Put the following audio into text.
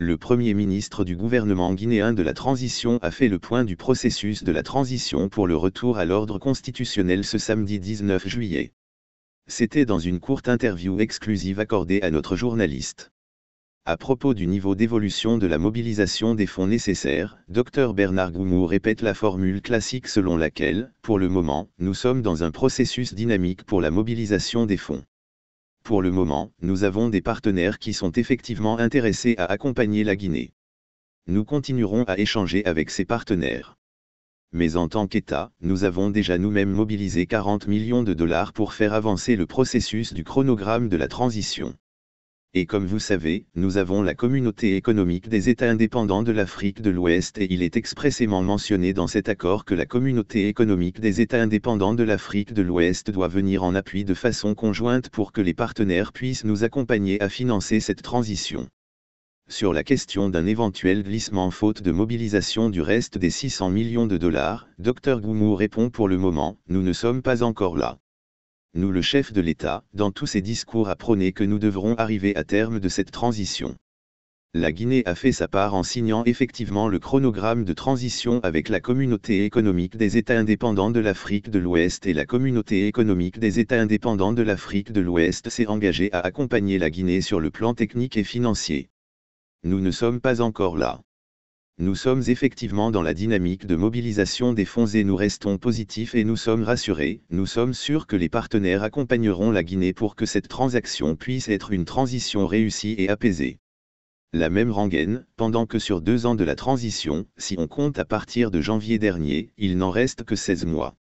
le Premier ministre du gouvernement guinéen de la transition a fait le point du processus de la transition pour le retour à l'ordre constitutionnel ce samedi 19 juillet. C'était dans une courte interview exclusive accordée à notre journaliste. À propos du niveau d'évolution de la mobilisation des fonds nécessaires, Dr Bernard Goumou répète la formule classique selon laquelle, pour le moment, nous sommes dans un processus dynamique pour la mobilisation des fonds. Pour le moment, nous avons des partenaires qui sont effectivement intéressés à accompagner la Guinée. Nous continuerons à échanger avec ces partenaires. Mais en tant qu'État, nous avons déjà nous-mêmes mobilisé 40 millions de dollars pour faire avancer le processus du chronogramme de la transition et comme vous savez, nous avons la communauté économique des États indépendants de l'Afrique de l'Ouest et il est expressément mentionné dans cet accord que la communauté économique des États indépendants de l'Afrique de l'Ouest doit venir en appui de façon conjointe pour que les partenaires puissent nous accompagner à financer cette transition sur la question d'un éventuel glissement faute de mobilisation du reste des 600 millions de dollars, Dr Goumou répond pour le moment, nous ne sommes pas encore là nous le chef de l'État, dans tous ses discours a prôné que nous devrons arriver à terme de cette transition. La Guinée a fait sa part en signant effectivement le chronogramme de transition avec la communauté économique des États indépendants de l'Afrique de l'Ouest et la communauté économique des États indépendants de l'Afrique de l'Ouest s'est engagée à accompagner la Guinée sur le plan technique et financier. Nous ne sommes pas encore là nous sommes effectivement dans la dynamique de mobilisation des fonds et nous restons positifs et nous sommes rassurés, nous sommes sûrs que les partenaires accompagneront la Guinée pour que cette transaction puisse être une transition réussie et apaisée. La même rengaine, pendant que sur deux ans de la transition, si on compte à partir de janvier dernier, il n'en reste que 16 mois.